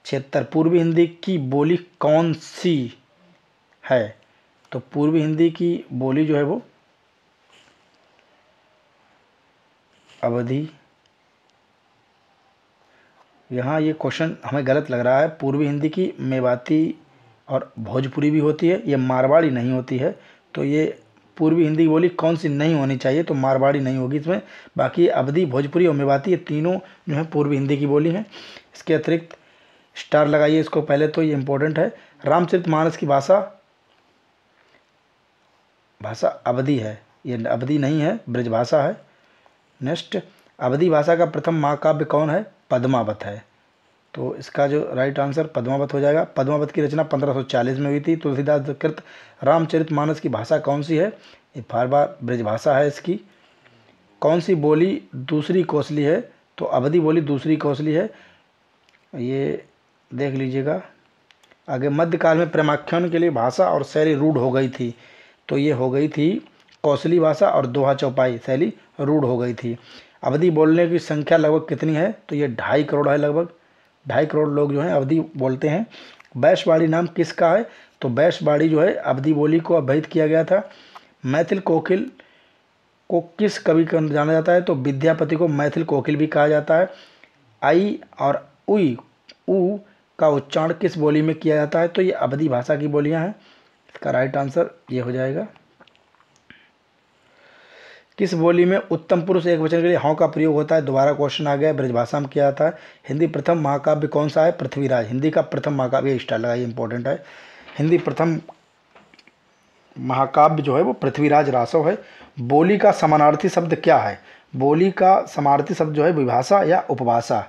छिहत्तर पूर्वी हिंदी की बोली कौन सी है तो पूर्वी हिंदी की बोली जो है वो अवधि यहाँ ये क्वेश्चन हमें गलत लग रहा है पूर्वी हिंदी की मेवाती और भोजपुरी भी होती है ये मारवाड़ी नहीं होती है तो ये पूर्वी हिंदी बोली कौन सी नहीं होनी चाहिए तो मारवाड़ी नहीं होगी इसमें बाकी अवधि भोजपुरी और मेवाती ये तीनों जो है पूर्वी हिंदी की बोली हैं इसके अतिरिक्त स्टार लगाइए इसको पहले तो ये इम्पोर्टेंट है रामचरित मानस की भाषा भाषा अवधि है ये अवधि नहीं है ब्रजभाषा है नेक्स्ट अवधि भाषा का प्रथम महाकाव्य कौन है पद्मावत है तो इसका जो राइट आंसर पद्मावत हो जाएगा पद्मावत की रचना 1540 में हुई थी तुलसीदास तो कृत रामचरित मानस की भाषा कौन सी है ये फार बार ब्रिज भाषा है इसकी कौन सी बोली दूसरी कौशली है तो अवधि बोली दूसरी कौशली है ये देख लीजिएगा आगे मध्यकाल में प्रेमाख्यान के लिए भाषा और शैली रूढ़ हो गई थी तो ये हो गई थी कौशली भाषा और दोहा चौपाई शैली रूढ़ हो गई थी अवधि बोलने की संख्या लगभग कितनी है तो ये ढाई करोड़ है लगभग ढाई करोड़ लोग जो हैं अवधि बोलते हैं बैशवाड़ी नाम किसका है तो बैशवाड़ी जो है अवधि बोली को अभ्यहित किया गया था मैथिल कोकिल को किस कवि के जाना जाता है तो विद्यापति को मैथिल कोकिल भी कहा जाता है आई और उई उ का उच्चारण किस बोली में किया जाता है तो ये अवधि भाषा की बोलियां हैं इसका राइट आंसर ये हो जाएगा किस बोली में उत्तम पुरुष एक वचन के लिए हाउ का प्रयोग होता है दोबारा क्वेश्चन आ गया ब्रजभाषा में किया जाता है हिंदी प्रथम महाकाव्य कौन सा है पृथ्वीराज हिंदी का प्रथम महाकाव्य स्टाइल लगाइए इंपॉर्टेंट है हिंदी प्रथम महाकाव्य जो है वो पृथ्वीराज रासो है बोली का समानार्थी शब्द क्या है बोली का समानार्थी शब्द जो है विभाषा या उपभाषा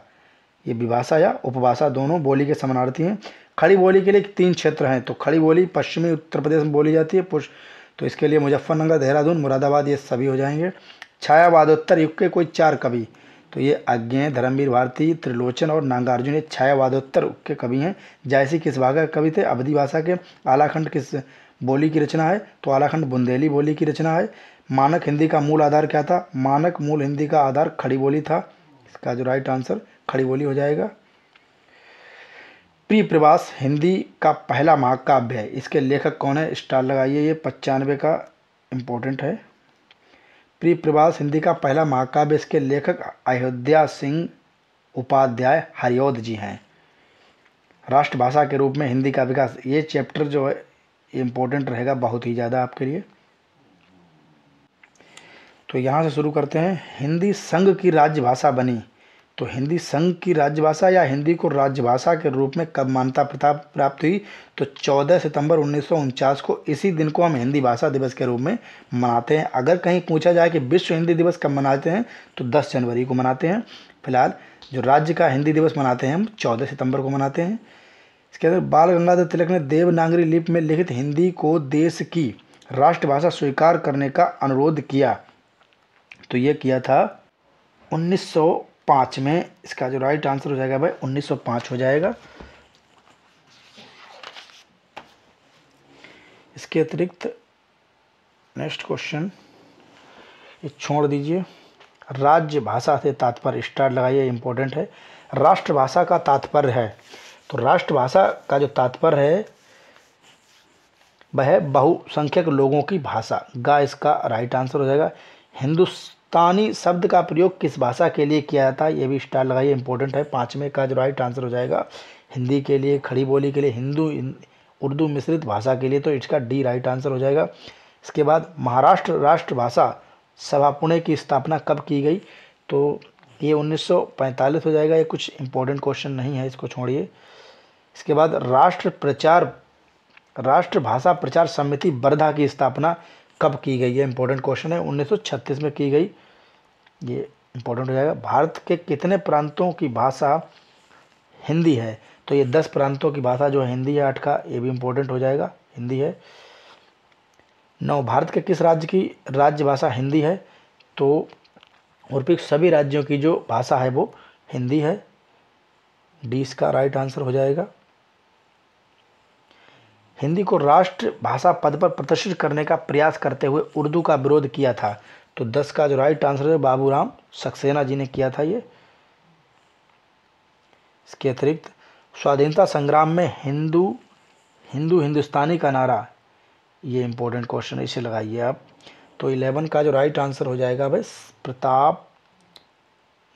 ये विभाषा या उपभाषा दोनों बोली के समानार्थी हैं खड़ी बोली के लिए तीन क्षेत्र हैं तो खड़ी बोली पश्चिमी उत्तर प्रदेश में बोली जाती है पुष्प तो इसके लिए मुजफ्फरनगर देहरादून मुरादाबाद ये सभी हो जाएंगे छायावादोत्तर युग के कोई चार कवि तो ये अज्ञे धर्मवीर भारती त्रिलोचन और नागार्जुन ये छायावादोत्तर युग के कवि हैं जैसी किस भागा कवि थे अवधि भाषा के आलाखंड किस बोली की रचना है तो आलाखंड बुंदेली बोली की रचना है मानक हिंदी का मूल आधार क्या था मानक मूल हिंदी का आधार खड़ी बोली था इसका जो राइट आंसर खड़ी बोली हो जाएगा प्रिय प्रवास हिंदी का पहला महाकाव्य है इसके लेखक कौन है स्टार लगाइए ये पचानवे का इम्पोर्टेंट है प्रिय प्रवास हिंदी का पहला महाकाव्य इसके लेखक अयोध्या सिंह उपाध्याय हरिओद जी हैं राष्ट्रभाषा के रूप में हिंदी का विकास ये चैप्टर जो है इम्पोर्टेंट रहेगा बहुत ही ज़्यादा आपके लिए तो यहाँ से शुरू करते हैं हिंदी संघ की राज्य भाषा बनी तो हिंदी संघ की राज्यभाषा या हिंदी को राज्यभाषा के रूप में कब मान्यता प्रताप प्राप्त हुई तो 14 सितंबर उन्नीस को इसी दिन को हम हिंदी भाषा दिवस के रूप में मनाते हैं अगर कहीं पूछा जाए कि विश्व हिंदी दिवस कब मनाते हैं तो 10 जनवरी को मनाते हैं फिलहाल जो राज्य का हिंदी दिवस मनाते हैं हम चौदह सितम्बर को मनाते हैं इसके अंदर बाल गंगाधर तिलक ने देवनागरी लिपि में लिखित हिंदी को देश की राष्ट्रभाषा स्वीकार करने का अनुरोध किया तो ये किया था उन्नीस पाँच में इसका जो राइट आंसर हो जाएगा भाई उन्नीस सौ पाँच हो जाएगा इसके अतिरिक्त नेक्स्ट क्वेश्चन ये छोड़ दीजिए राज्य भाषा से तात्पर्य स्टार्ट लगाइए इम्पोर्टेंट है राष्ट्रभाषा का तात्पर्य है तो राष्ट्रभाषा का जो तात्पर्य है वह बहुसंख्यक लोगों की भाषा गा इसका राइट आंसर हो जाएगा हिंदुस्त तानी शब्द का प्रयोग किस भाषा के लिए किया जाता है ये भी स्टार लगाइए इंपॉर्टेंट है पाँचवें का जो राइट आंसर हो जाएगा हिंदी के लिए खड़ी बोली के लिए हिंदू उर्दू मिश्रित भाषा के लिए तो इसका डी राइट आंसर हो जाएगा इसके बाद महाराष्ट्र राष्ट्रभाषा सभा पुणे की स्थापना कब की गई तो ये 1945 हो जाएगा ये कुछ इम्पोर्टेंट क्वेश्चन नहीं है इसको छोड़िए इसके बाद राष्ट्र प्रचार राष्ट्रभाषा प्रचार समिति वर्धा की स्थापना कब की गई है इंपॉर्टेंट क्वेश्चन है 1936 में की गई ये इम्पोर्टेंट हो जाएगा भारत के कितने प्रांतों की भाषा हिंदी है तो ये दस प्रांतों की भाषा जो हिंदी है आठ का ये भी इम्पोर्टेंट हो जाएगा हिंदी है नौ भारत के किस राज्य की राज्य भाषा हिंदी है तो और सभी राज्यों की जो भाषा है वो हिंदी है डी इसका राइट आंसर हो जाएगा हिंदी को राष्ट्र भाषा पद पर प्रदर्शित करने का प्रयास करते हुए उर्दू का विरोध किया था तो दस का जो राइट आंसर है बाबूराम सक्सेना जी ने किया था ये इसके अतिरिक्त स्वाधीनता संग्राम में हिंदू हिंदू हिंदुस्तानी का नारा ये इम्पोर्टेंट क्वेश्चन है इसे लगाइए आप तो इलेवन का जो राइट आंसर हो जाएगा भाई प्रताप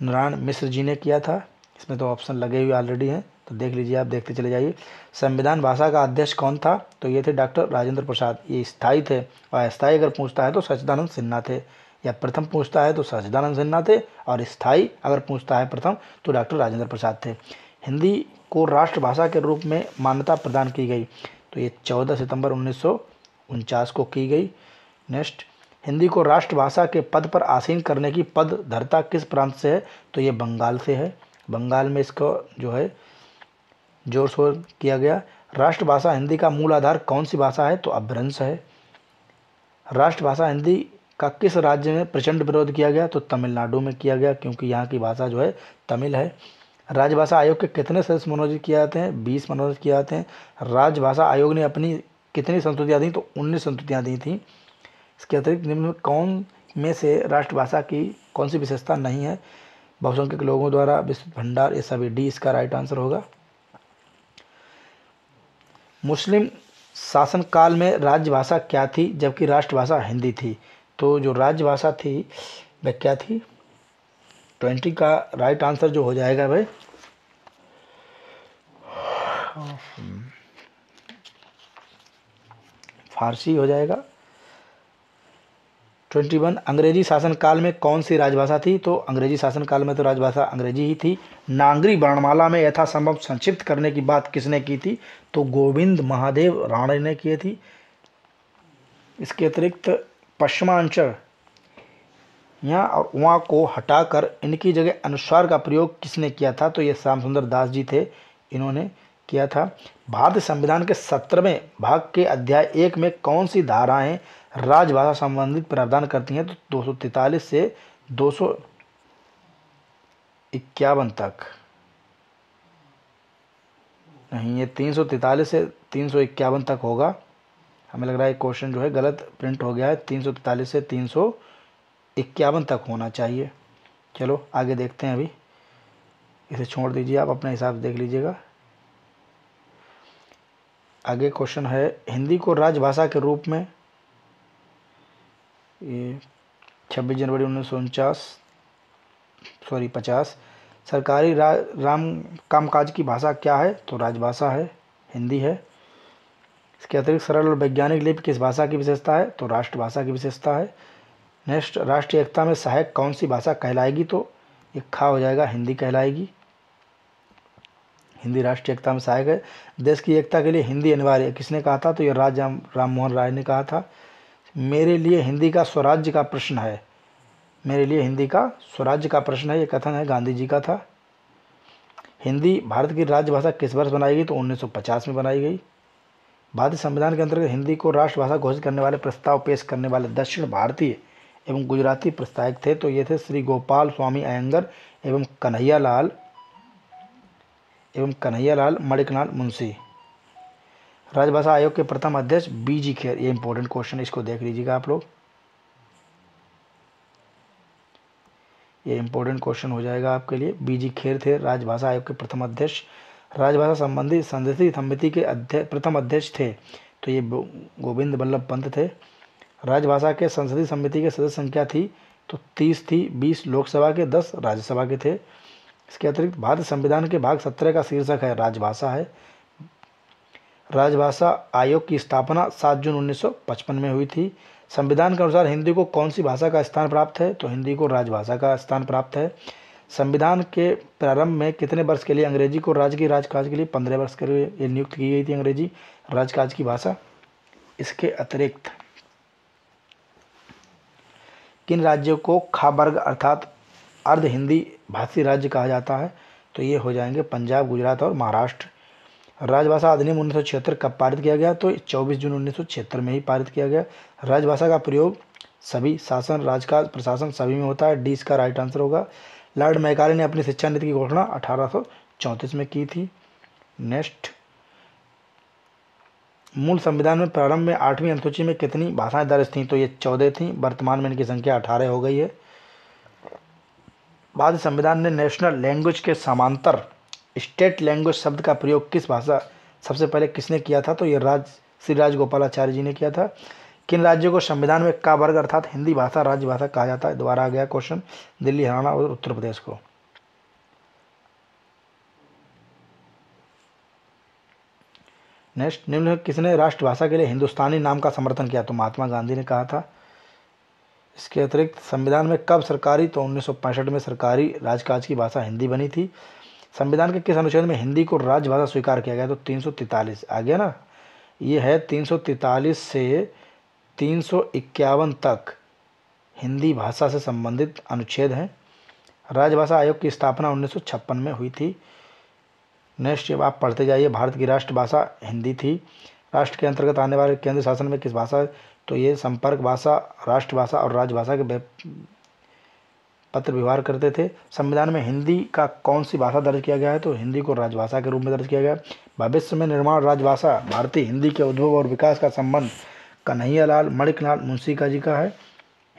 नारायण मिश्र जी ने किया था इसमें तो ऑप्शन लगे हुए ऑलरेडी हैं तो देख लीजिए आप देखते चले जाइए संविधान भाषा का अध्यक्ष कौन था तो ये थे डॉक्टर राजेंद्र प्रसाद ये स्थायी थे और अस्थायी अगर पूछता है तो सचिदानंद सिन्हा थे या प्रथम पूछता है तो सचिदानंद सिन्हा थे और स्थाई अगर पूछता है प्रथम तो डॉक्टर राजेंद्र प्रसाद थे हिंदी को राष्ट्रभाषा के रूप में मान्यता प्रदान की गई तो ये चौदह सितंबर उन्नीस को की गई नेक्स्ट हिंदी को राष्ट्रभाषा के पद पर आसीन करने की पद धरता किस प्रांत से है तो ये बंगाल से है बंगाल में इसको जो है जोर शोर किया गया राष्ट्रभाषा हिंदी का मूल आधार कौन सी भाषा है तो अभ्रंश है राष्ट्रभाषा हिंदी का किस राज्य में प्रचंड विरोध किया गया तो तमिलनाडु में किया गया क्योंकि यहाँ की भाषा जो है तमिल है राजभाषा आयोग के कितने सदस्य मनोनीत किए जाते हैं बीस मनोनीत किए जाते हैं राजभाषा आयोग ने अपनी कितनी संस्तुतियाँ दी तो उन्नीस संस्तुतियाँ दी थी इसके अतिरिक्त निम्न कौन में से राष्ट्रभाषा की कौन सी विशेषता नहीं है बहुसंख्यक लोगों द्वारा विस्तृत भंडार ये सभी डी इसका राइट आंसर होगा मुस्लिम शासनकाल में राजभाषा क्या थी जबकि राष्ट्रभाषा हिंदी थी तो जो राजभाषा थी वह क्या थी ट्वेंटी का राइट आंसर जो हो जाएगा भाई फारसी हो जाएगा ट्वेंटी वन अंग्रेजी शासनकाल में कौन सी राजभाषा थी तो अंग्रेजी शासनकाल में तो राजभाषा अंग्रेजी ही थी नागरी वर्णमाला में यथासंभव संक्षिप्त करने की बात किसने की थी तो गोविंद महादेव राणे ने किए थी इसके अतिरिक्त पश्चिमांचल यहाँ और वहाँ को हटाकर इनकी जगह अनुस्वार का प्रयोग किसने किया था तो ये श्याम सुंदर दास जी थे इन्होंने किया था भारतीय संविधान के सत्रहवें भाग के अध्याय एक में कौन सी धाराएं राजभाषा संबंधित प्रावधान करती हैं तो दो से दो इक्यावन तक नहीं ये तीन से तीन तक होगा हमें लग रहा है क्वेश्चन जो है गलत प्रिंट हो गया है तीन से तीन इक्यावन तक होना चाहिए चलो आगे देखते हैं अभी इसे छोड़ दीजिए आप अपने हिसाब से देख लीजिएगा आगे क्वेश्चन है हिंदी को राजभाषा के रूप में ये छब्बीस जनवरी उन्नीस सौ उनचास सॉरी पचास सरकारी रा, राम कामकाज की भाषा क्या है तो राजभाषा है हिंदी है इसके अतिरिक्त सरल और वैज्ञानिक लिपि किस भाषा की विशेषता है तो राष्ट्रभाषा की विशेषता है नेक्स्ट राष्ट्रीय एकता में सहायक कौन सी भाषा कहलाएगी तो ये खा हो जाएगा हिंदी कहलाएगी हिंदी राष्ट्रीय एकता में सहायक है देश की एकता के लिए हिंदी अनिवार्य किसने कहा था तो ये राज राम मोहन राय ने कहा था मेरे लिए हिंदी का स्वराज्य का प्रश्न है मेरे लिए हिंदी का स्वराज्य का प्रश्न है ये कथन है गांधी जी का था हिंदी भारत की भाषा किस वर्ष बनाई गई तो 1950 में बनाई गई भारतीय संविधान के अंतर्गत हिंदी को राष्ट्रभाषा घोषित करने वाले प्रस्ताव पेश करने वाले दक्षिण भारतीय एवं गुजराती प्रस्तावक थे तो ये थे श्री गोपाल स्वामी अयंगर एवं कन्हैया लाल एवं कन्हैया लाल मणिकनाथ मुंशी राजभाषा आयोग के प्रथम अध्यक्ष बी जी खेर ये इंपॉर्टेंट क्वेश्चन इसको देख लीजिएगा आप लोग ये इंपॉर्टेंट क्वेश्चन हो जाएगा आपके लिए बी जी खेर थे राजभाषा आयोग के प्रथम अध्यक्ष राजभाषा संबंधी संसदीय समिति के अध्यक्ष प्रथम अध्यक्ष थे तो ये गोविंद वल्लभ पंत थे राजभाषा के संसदीय समिति के सदस्य संख्या थी तो तीस थी बीस लोकसभा के दस राज्यसभा के थे इसके अतिरिक्त भारत संविधान के भाग सत्रह का शीर्षक है राजभाषा है राजभाषा आयोग की स्थापना 7 जून 1955 में हुई थी संविधान के अनुसार हिंदी को कौन सी भाषा का स्थान प्राप्त है तो हिंदी को राजभाषा का स्थान प्राप्त है संविधान के प्रारंभ में कितने वर्ष के लिए अंग्रेजी को राज्य की राजकाज के लिए पंद्रह वर्ष के लिए नियुक्त की गई थी अंग्रेजी राजकाज की भाषा इसके अतिरिक्त किन राज्यों को खाबर्ग अर्थात अर्ध हिंदी भाषी राज्य कहा जाता है तो ये हो जाएंगे पंजाब गुजरात और महाराष्ट्र राजभाषा अधिनियम उन्नीस कब पारित किया गया तो 24 जून उन्नीस में ही पारित किया गया राजभाषा का प्रयोग सभी शासन राजकाज प्रशासन सभी में होता है डी इसका राइट आंसर होगा लॉर्ड मैकाले ने अपनी शिक्षा नीति की घोषणा अठारह में की थी नेक्स्ट मूल संविधान में प्रारंभ में आठवीं अनुसूची में कितनी भाषाएं दर्ज थीं तो ये चौदह थीं वर्तमान में इनकी संख्या अठारह हो गई है बाद संविधान ने नेशनल लैंग्वेज के समांतर स्टेट लैंग्वेज शब्द का प्रयोग किस भाषा सबसे पहले किसने किया था तो ये राज श्री राजगोपालाचार्य जी ने किया था किन राज्यों को संविधान में का वर्ग अर्थात हिंदी भाषा राज्य भाषा कहा जाता है दोबारा आ गया क्वेश्चन दिल्ली हरियाणा और उत्तर प्रदेश को नेक्स्ट निम्न किसने राष्ट्रभाषा के लिए हिंदुस्तानी नाम का समर्थन किया तो महात्मा गांधी ने कहा था इसके अतिरिक्त संविधान में कब सरकारी तो उन्नीस में सरकारी राजकाज की भाषा हिंदी बनी थी संविधान के किस अनुच्छेद में हिंदी को राजभाषा स्वीकार किया गया तो 343 आ गया ना ये है 343 से तीन सौ इक्यावन तक हिंदी भाषा से संबंधित अनुच्छेद हैं राजभाषा आयोग की स्थापना उन्नीस सौ छप्पन में हुई थी नेक्स्ट जब आप पढ़ते जाइए भारत की राष्ट्रभाषा हिंदी थी राष्ट्र के अंतर्गत आने वाले केंद्र शासन में किस भाषा तो ये संपर्क भाषा राष्ट्रभाषा और राजभाषा के पत्र व्यवहार करते थे संविधान में हिंदी का कौन सी भाषा दर्ज किया गया है तो हिंदी को राजभाषा के रूप में दर्ज किया गया भविष्य में निर्माण राजभाषा भारतीय हिंदी के उद्भव और विकास का संबंध कन्हैया लाल मणिकनाथ मुंशी का जी का है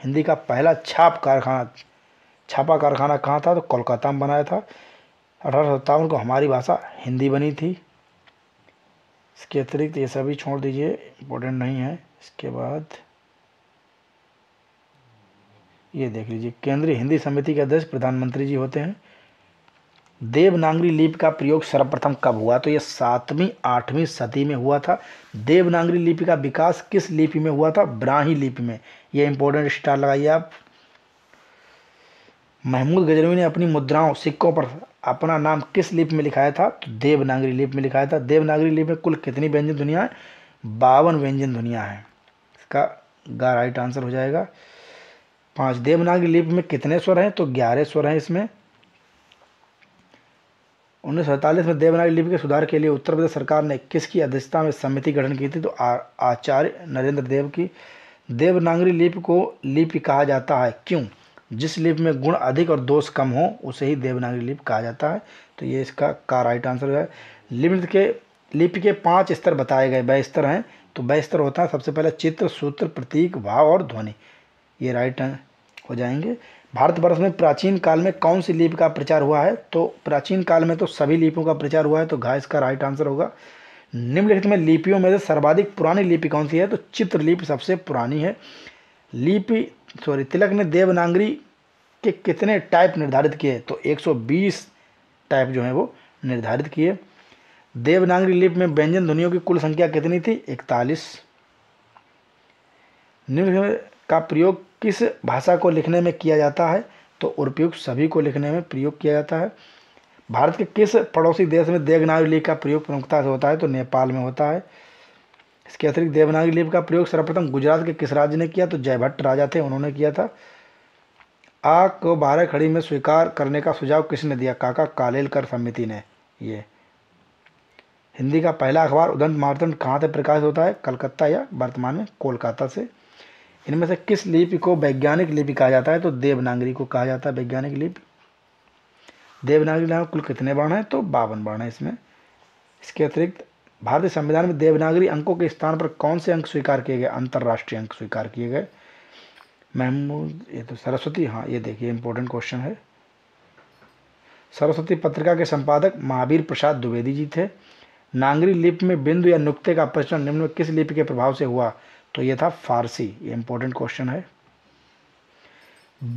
हिंदी का पहला छाप कारखाना छापा कारखाना कहाँ था तो कोलकाता में बनाया था अठारह सत्तावन को हमारी भाषा हिंदी बनी थी इसके अतिरिक्त ये सभी छोड़ दीजिए इम्पोर्टेंट नहीं है इसके बाद ये देख लीजिए केंद्रीय हिंदी समिति के अध्यक्ष प्रधानमंत्री जी होते हैं देवनागरी लिपि का प्रयोग सर्वप्रथम कब हुआ तो यह सातवीं आठवीं सदी में हुआ था देवनागरी लिपि का विकास किस लिपि में हुआ था ब्राही लिपि में यह इंपॉर्टेंट स्टार लगाइए आप महमूद गजनवी ने अपनी मुद्राओं सिक्कों पर अपना नाम किस लिपि में लिखाया था तो देवनागरी लिपि में लिखाया था देवनागरी लिपि में कुल कितनी व्यंजन दुनिया है बावन व्यंजन दुनिया है इसका गा राइट आंसर हो जाएगा पांच देवनागरी लिपि में कितने स्वर हैं तो ग्यारह स्वर हैं इसमें उन्नीस में देवनागरी लिपि के सुधार के लिए उत्तर प्रदेश सरकार ने किसकी अध्यक्षता में समिति गठन की थी तो आचार्य नरेंद्र देव की देवनागरी लिपि को लिपि कहा जाता है क्यों जिस लिपि में गुण अधिक और दोष कम हो उसे ही देवनागरी लिपि कहा जाता है तो ये इसका का राइट आंसर है लिमिट के लिपि के पांच स्तर बताए गए वह स्तर हैं तो वह स्तर होता है सबसे पहला चित्र सूत्र प्रतीक भाव और ध्वनि ये राइट हो जाएंगे भारतवर्ष में प्राचीन काल में कौन सी लिपि का प्रचार हुआ है तो प्राचीन काल में तो सभी लिपियों का प्रचार हुआ है तो घा इसका राइट आंसर होगा निम्नलिखित में लिपियों में से सर्वाधिक पुरानी लिपि कौन सी है तो चित्रलिपि सबसे पुरानी है लिपि सॉरी तिलक ने देवनागरी के कितने टाइप निर्धारित किए तो 120 टाइप जो है वो निर्धारित किए देवनागरी लिपि में व्यंजन ध्वनियों की कुल संख्या कितनी थी इकतालीस निम्न का प्रयोग किस भाषा को लिखने में किया जाता है तो उपयुक्त सभी को लिखने में प्रयोग किया जाता है भारत के किस पड़ोसी देश में देवनागरी लिपि का प्रयोग प्रमुखता से होता है तो नेपाल में होता है इसके अतिरिक्त देवनागरी लिपि का प्रयोग सर्वप्रथम गुजरात के किस राज्य ने किया तो जयभट्ट राजा थे उन्होंने किया था आ को बारह खड़ी में स्वीकार करने का सुझाव किसने दिया काका कालेलकर समिति ने ये हिंदी का पहला अखबार उदंत मार्तंड कहाँ से प्रकाशित होता है कलकत्ता या वर्तमान में कोलकाता से इनमें से किस लिपि को वैज्ञानिक लिपि कहा जाता है तो देवनागरी को कहा जाता है वैज्ञानिक लिपि देवनागरी नाम कुल कितने बाण हैं तो बावन बाण हैं इसमें इसके अतिरिक्त भारतीय संविधान में देवनागरी अंकों के स्थान पर कौन से अंक स्वीकार किए गए अंतर्राष्ट्रीय अंक स्वीकार किए गए महमूद ये तो सरस्वती हाँ ये देखिए इंपॉर्टेंट क्वेश्चन है सरस्वती पत्रिका के संपादक महावीर प्रसाद द्विवेदी जी थे नागरी लिपि में बिंदु या नुक्ते का प्रश्न निम्न किस लिपि के प्रभाव से हुआ तो ये था फारसी ये इम्पोर्टेंट क्वेश्चन है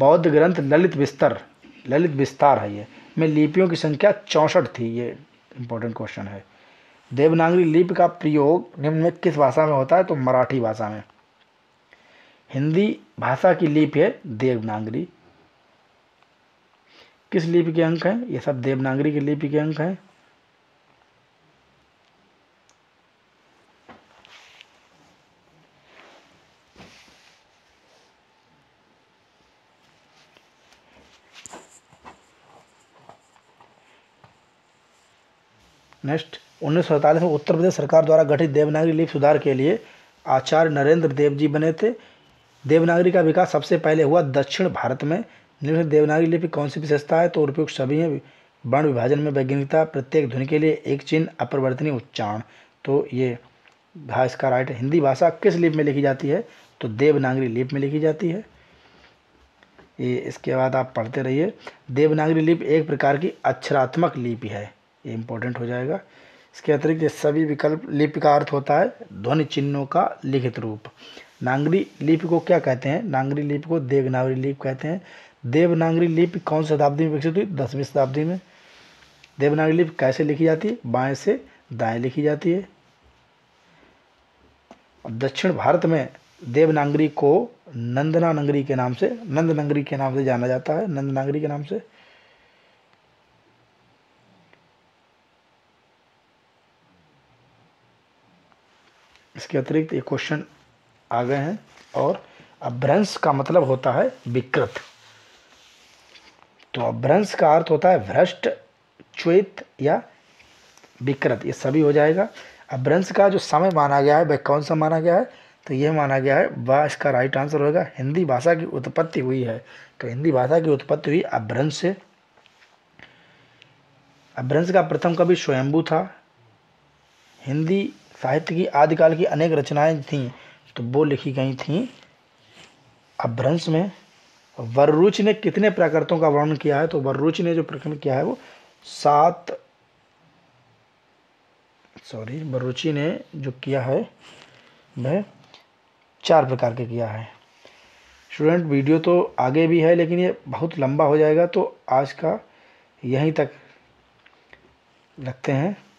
बौद्ध ग्रंथ ललित बिस्तर ललित विस्तार है ये में लिपियों की संख्या चौंसठ थी ये इम्पोर्टेंट क्वेश्चन है देवनागरी लिपि का प्रयोग निम्न में किस भाषा में होता है तो मराठी भाषा में हिंदी भाषा की लिपि है देवनागरी किस लिपि के अंक हैं ये सब देवनागरी की लिपि के अंक हैं नेक्स्ट उन्नीस में उत्तर प्रदेश सरकार द्वारा गठित देवनागरी लिपि सुधार के लिए आचार्य नरेंद्र देव जी बने थे देवनागरी का विकास सबसे पहले हुआ दक्षिण भारत में निम्न देवनागरी लिपि कौन सी विशेषता है तो उपयुक्त सभी हैं वर्ण विभाजन में वैज्ञानिकता प्रत्येक ध्वनि के लिए एक चिन्ह अपरिवर्तनीय उच्चारण तो ये इसका राइट हिंदी भाषा किस लिपि में लिखी जाती है तो देवनागरी लिपि में लिखी जाती है ये इसके बाद आप पढ़ते रहिए देवनागरी लिपि एक प्रकार की अक्षरात्मक लिपि है ये इम्पोर्टेंट हो जाएगा इसके अतिरिक्त सभी विकल्प लिपि का अर्थ होता है ध्वनि चिन्हों का लिखित रूप नांगरी लिपि को क्या कहते हैं नांगरी लिपि को देवनागरी लिपि कहते हैं देवनागरी लिपि कौन शताब्दी में विकसित हुई दसवीं शताब्दी में देवनागरी लिपि कैसे लिखी जाती है बाएँ से दाएँ लिखी जाती है दक्षिण भारत में देवनागरी को नंदना नगरी के नाम से नंद नगरी के नाम से जाना जाता है नंद के नाम से इसके अतिरिक्त ये क्वेश्चन आ गए हैं और अभ्रंश का मतलब होता है विकृत तो अभ्रंश का अर्थ होता है भ्रष्ट च्वेत या विकृत ये सभी हो जाएगा अभ्रंश का जो समय माना गया है वह कौन सा माना गया है तो यह माना गया है वह इसका राइट आंसर होगा हिंदी भाषा की उत्पत्ति हुई है तो हिंदी भाषा की उत्पत्ति हुई अभ्रंश से अभ्रंश का प्रथम कवि स्वयंभू था हिंदी साहित्य की आदिकाल की अनेक रचनाएं थीं तो वो लिखी गई थीं अभ्रंश में वर्रुच ने कितने प्राकृतों का वर्णन किया है तो वर्रुच ने जो प्रकरण किया है वो सात सॉरी वर्रुचि ने जो किया है वह चार प्रकार के किया है स्टूडेंट वीडियो तो आगे भी है लेकिन ये बहुत लंबा हो जाएगा तो आज का यहीं तक रखते हैं